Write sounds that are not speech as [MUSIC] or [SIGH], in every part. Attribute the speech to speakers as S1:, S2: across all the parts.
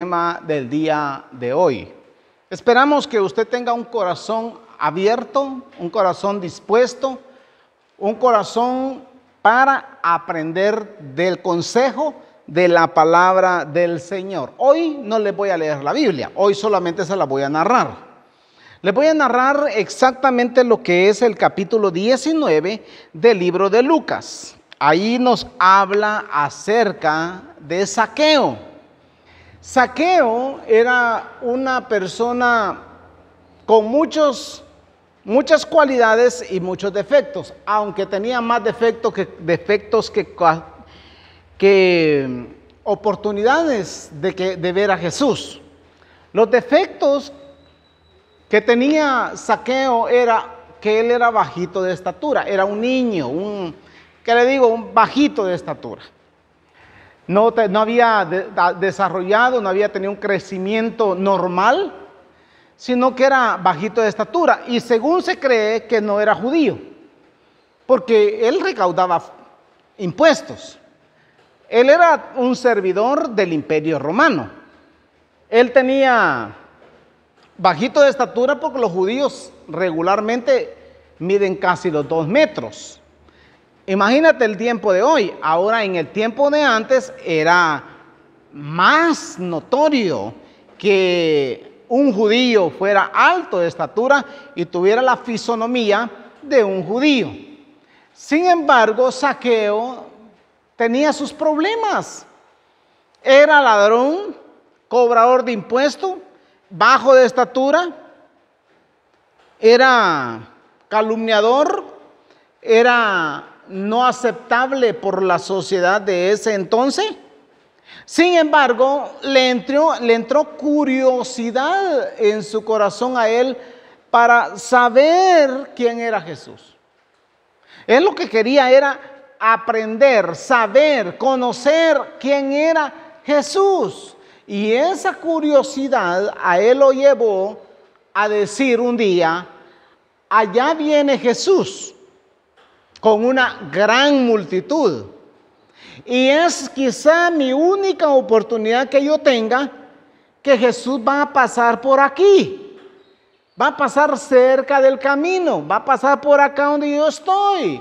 S1: tema del día de hoy. Esperamos que usted tenga un corazón abierto, un corazón dispuesto, un corazón para aprender del consejo de la palabra del Señor. Hoy no les voy a leer la Biblia, hoy solamente se la voy a narrar. Les voy a narrar exactamente lo que es el capítulo 19 del libro de Lucas. Ahí nos habla acerca de saqueo. Saqueo era una persona con muchos, muchas cualidades y muchos defectos, aunque tenía más defectos que, defectos que, mm, oportunidades de, que, de ver a Jesús. Los defectos que tenía Saqueo era que él era bajito de estatura, era un niño, un, le digo? Un bajito de estatura no, había desarrollado, no había tenido un crecimiento normal, sino que era bajito de estatura. Y según se cree que no era judío, porque él recaudaba impuestos. Él era un servidor del imperio romano. Él tenía bajito de estatura porque los judíos regularmente miden casi los dos metros. Imagínate el tiempo de hoy. Ahora en el tiempo de antes era más notorio que un judío fuera alto de estatura y tuviera la fisonomía de un judío. Sin embargo, Saqueo tenía sus problemas. Era ladrón, cobrador de impuestos, bajo de estatura, era calumniador, era no aceptable por la sociedad de ese entonces. Sin embargo, le entró, le entró curiosidad en su corazón a él para saber quién era Jesús. Él lo que quería era aprender, saber, conocer quién era Jesús. Y esa curiosidad a él lo llevó a decir un día, allá viene Jesús con una gran multitud. Y es quizá mi única oportunidad que yo tenga que Jesús va a pasar por aquí. Va a pasar cerca del camino, va a pasar por acá donde yo estoy.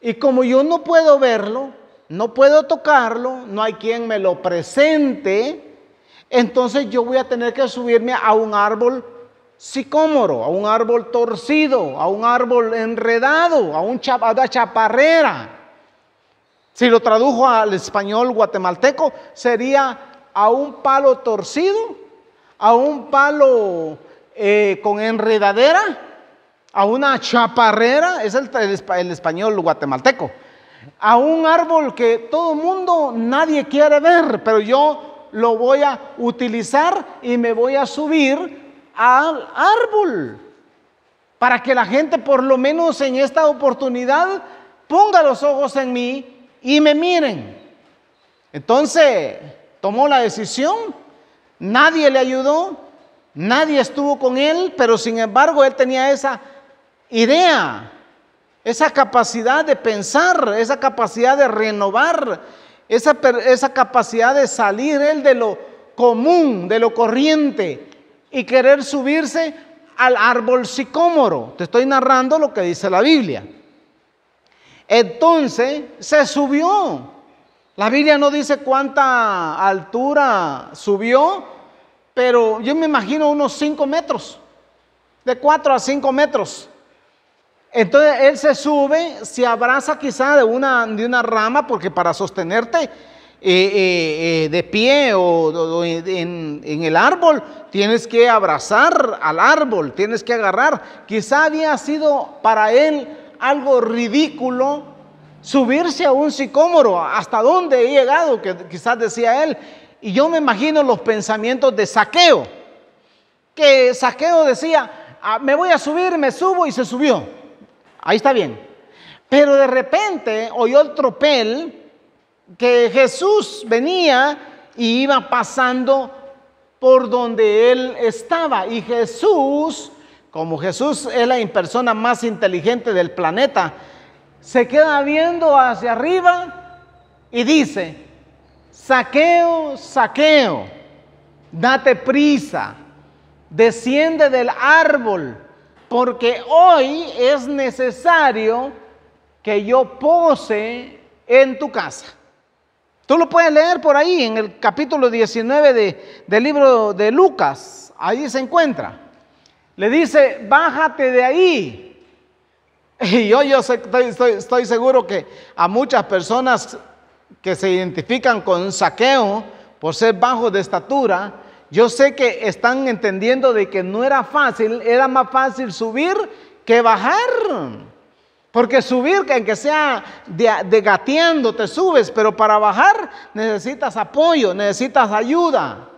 S1: Y como yo no puedo verlo, no puedo tocarlo, no hay quien me lo presente, entonces yo voy a tener que subirme a un árbol a un árbol torcido, a un árbol enredado, a, un una chaparrera. Si lo tradujo al español guatemalteco, sería a un palo torcido, a un palo eh, con enredadera, a una chaparrera, es el, el español guatemalteco, a un árbol que todo el mundo, nadie quiere ver, pero yo lo voy a utilizar y me voy a subir al árbol, para que la gente por lo menos en esta oportunidad ponga los ojos en mí y me miren. Entonces tomó la decisión, nadie le ayudó, nadie estuvo con él, pero sin embargo él tenía esa idea, esa capacidad de pensar, esa capacidad de renovar, esa, capacidad de salir él de lo común, de lo corriente, y querer subirse al árbol sicómoro. Te estoy narrando lo que dice la Biblia. Entonces se subió. La Biblia no dice cuánta altura subió, pero yo me imagino unos 5 metros, de 4 a 5 metros. Entonces él se sube, se abraza quizá de una, de una rama, porque para sostenerte eh, eh, eh, de pie o, en, el árbol, tienes que abrazar al árbol, tienes que agarrar. Quizá había sido para él algo ridículo subirse a un sicómoro, hasta dónde he llegado, que quizás decía él. Y yo me imagino los pensamientos de saqueo, que saqueo decía, ah, me voy a subir, me subo y se subió. Ahí está bien. Pero de repente oyó el tropel que Jesús venía y iba pasando por donde él estaba. Y Jesús, como Jesús es la persona más inteligente del planeta, se queda viendo hacia arriba y dice, saqueo, saqueo, date prisa, desciende del árbol, porque hoy es necesario que yo pose en tu casa. Tú lo puedes leer por ahí en el capítulo 19 del libro de Lucas. Ahí se encuentra. Le dice, bájate de ahí. [LAUGHS] Y yo, yo estoy, estoy, seguro que a muchas personas que se identifican con saqueo por ser bajo de estatura, yo sé que están entendiendo de que no era fácil, era más fácil subir que bajar. Porque subir, que aunque sea de, de gateando, te subes, pero para bajar necesitas apoyo, necesitas ayuda.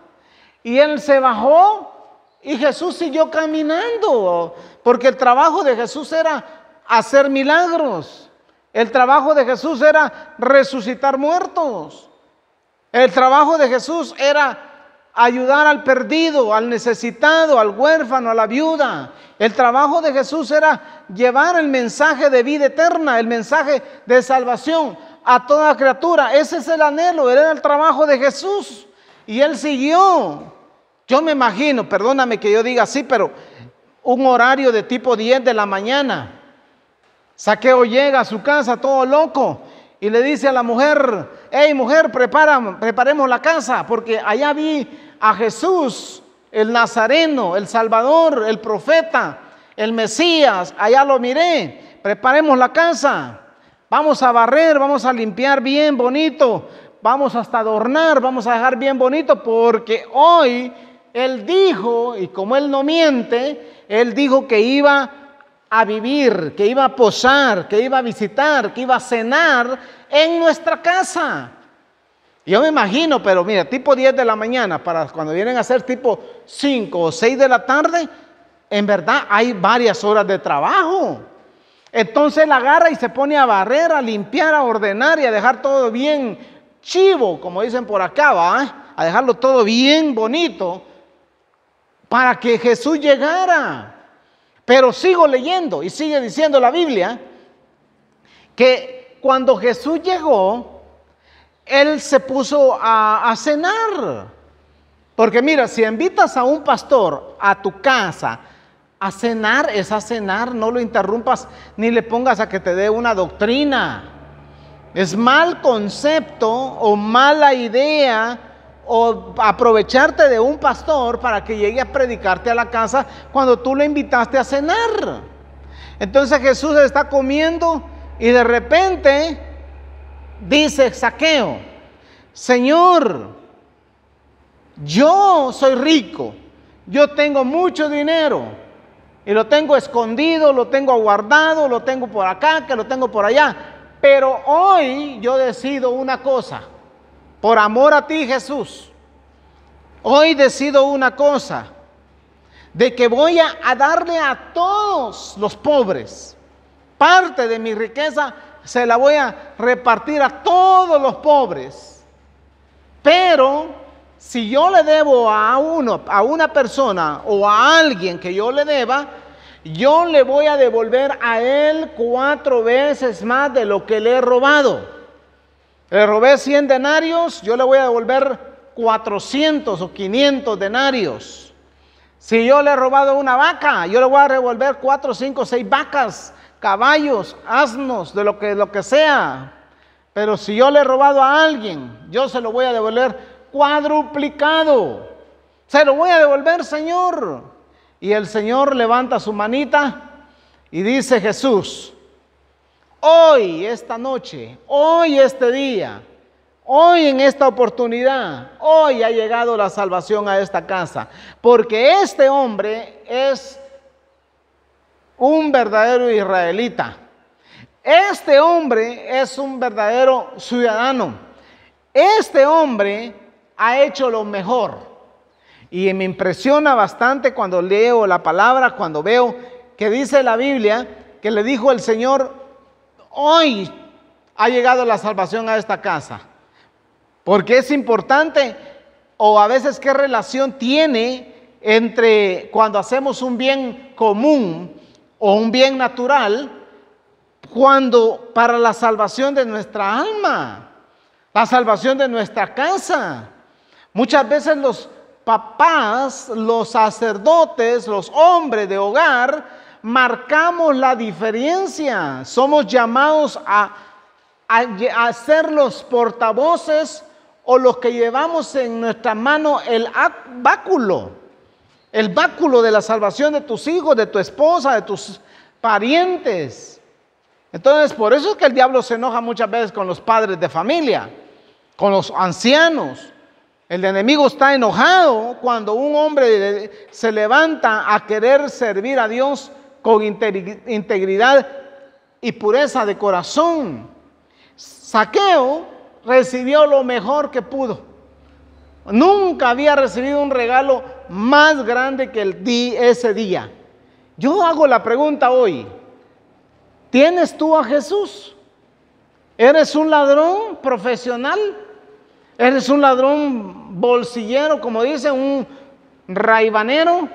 S1: Y él se bajó y Jesús siguió caminando, porque el trabajo de Jesús era hacer milagros. El trabajo de Jesús era resucitar muertos. El trabajo de Jesús era ayudar al perdido, al necesitado, al huérfano, a la viuda. El trabajo de Jesús era llevar el mensaje de vida eterna, el mensaje de salvación a toda criatura. Ese es el anhelo, era el trabajo de Jesús. Y él siguió. Yo me imagino, perdóname que yo diga así, pero un horario de tipo 10 de la mañana. Saqueo llega a su casa todo loco y le dice a la mujer, hey mujer, prepara, preparemos la casa, porque allá vi a Jesús, el Nazareno, el Salvador, el profeta, el Mesías, allá lo miré, preparemos la casa, vamos a barrer, vamos a limpiar bien bonito, vamos hasta adornar, vamos a dejar bien bonito, porque hoy Él dijo, y como Él no miente, Él dijo que iba a vivir, que iba a posar, que iba a visitar, que iba a cenar en nuestra casa. Yo me imagino, pero mira, tipo 10 de la mañana, para cuando vienen a ser tipo 5 o 6 de la tarde, en verdad hay varias horas de trabajo. Entonces la agarra y se pone a barrer, a limpiar, a ordenar y a dejar todo bien chivo, como dicen por acá, ¿va? a dejarlo todo bien bonito, para que Jesús llegara. Pero sigo leyendo y sigue diciendo la Biblia que cuando Jesús llegó, él se puso a, cenar. Porque mira, si invitas a un pastor a tu casa, a cenar es a cenar, no lo interrumpas ni le pongas a que te dé una doctrina. Es mal concepto o mala idea o aprovecharte de un pastor para que llegue a predicarte a la casa cuando tú le invitaste a cenar. Entonces Jesús está comiendo y de repente dice Saqueo, Señor, yo soy rico, yo tengo mucho dinero y lo tengo escondido, lo tengo guardado, lo tengo por acá, que lo tengo por allá, pero hoy yo decido una cosa por amor a ti Jesús, hoy decido una cosa, de que voy a, darle a todos los pobres parte de mi riqueza se la voy a repartir a todos los pobres. Pero si yo le debo a uno, a una persona o a alguien que yo le deba, yo le voy a devolver a él cuatro veces más de lo que le he robado. Le robé 100 denarios, yo le voy a devolver 400 o 500 denarios. Si yo le he robado una vaca, yo le voy a devolver 4, 5, 6 vacas, caballos, asnos, de lo que, lo que sea. Pero si yo le he robado a alguien, yo se lo voy a devolver cuadruplicado. Se lo voy a devolver, Señor. Y el Señor levanta su manita y dice, Jesús, hoy, esta noche, hoy, este día, hoy en esta oportunidad, hoy ha llegado la salvación a esta casa. Porque este hombre es un verdadero israelita. Este hombre es un verdadero ciudadano. Este hombre ha hecho lo mejor. Y me impresiona bastante cuando leo la palabra, cuando veo que dice la Biblia que le dijo el Señor, hoy ha llegado la salvación a esta casa. Porque es importante o a veces qué relación tiene entre cuando hacemos un bien común o un bien natural, cuando para la salvación de nuestra alma, la salvación de nuestra casa. Muchas veces los papás, los sacerdotes, los hombres de hogar, marcamos la diferencia. Somos llamados a, a, ser los portavoces o los que llevamos en nuestra mano el báculo, el báculo de la salvación de tus hijos, de tu esposa, de tus parientes. Entonces, por eso es que el diablo se enoja muchas veces con los padres de familia, con los ancianos. El enemigo está enojado cuando un hombre se levanta a querer servir a Dios con integridad y pureza de corazón. Saqueo recibió lo mejor que pudo. Nunca había recibido un regalo más grande que el di ese día. Yo hago la pregunta hoy. ¿Tienes tú a Jesús? ¿Eres un ladrón profesional? ¿Eres un ladrón bolsillero, como dice un raibanero?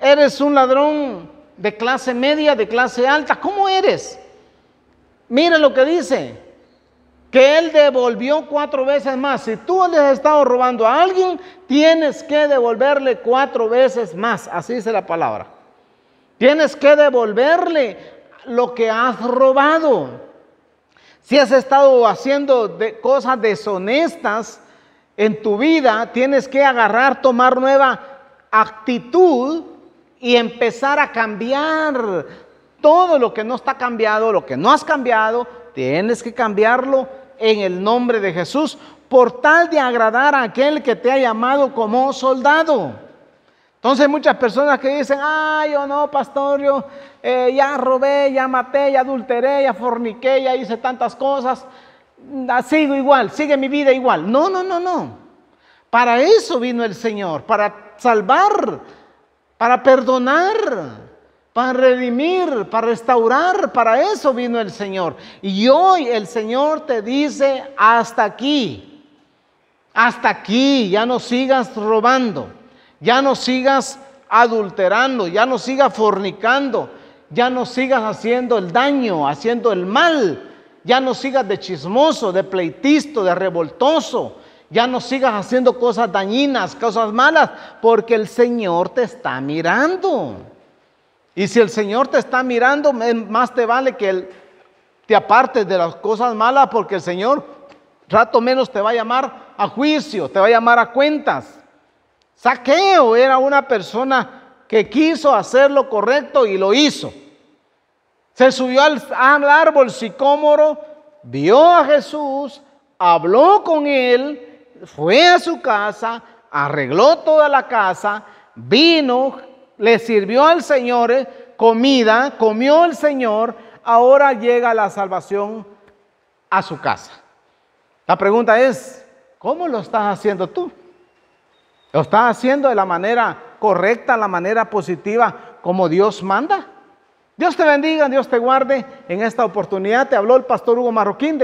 S1: ¿Eres un ladrón de clase media, de clase alta, ¿cómo eres? Mira lo que dice, que él devolvió cuatro veces más. Si tú le has estado robando a alguien, tienes que devolverle cuatro veces más, así dice la palabra. Tienes que devolverle lo que has robado. Si has estado haciendo cosas deshonestas en tu vida, tienes que agarrar, tomar nueva actitud y empezar a cambiar todo lo que no está cambiado, lo que no has cambiado, tienes que cambiarlo en el nombre de Jesús por tal de agradar a aquel que te ha llamado como soldado. Entonces muchas personas que dicen, ay, yo no, pastor, yo eh, ya robé, ya maté, ya adulteré, ya forniqué, ya hice tantas cosas, mm, ah, sigo igual, sigue mi vida igual. No, no, no, no. Para eso vino el Señor, para salvar para perdonar, para redimir, para restaurar. Para eso vino el Señor. Y hoy el Señor te dice, hasta aquí, hasta aquí, ya no sigas robando, ya no sigas adulterando, ya no sigas fornicando, ya no sigas haciendo el daño, haciendo el mal, ya no sigas de chismoso, de pleitisto, de revoltoso, ya no sigas haciendo cosas dañinas, cosas malas, porque el Señor te está mirando. Y si el Señor te está mirando, más te vale que te apartes de las cosas malas, porque el Señor rato menos te va a llamar a juicio, te va a llamar a cuentas. Saqueo era una persona que quiso hacer lo correcto y lo hizo. Se subió al, al árbol sicómoro, vio a Jesús, habló con él, fue a su casa, arregló toda la casa, vino, le sirvió al Señor eh, comida, comió el Señor, ahora llega la salvación a su casa. La pregunta es, ¿cómo lo estás haciendo tú? ¿Lo estás haciendo de la manera correcta, la manera positiva, como Dios manda? Dios te bendiga, Dios te guarde. En esta oportunidad te habló el pastor Hugo Marroquín.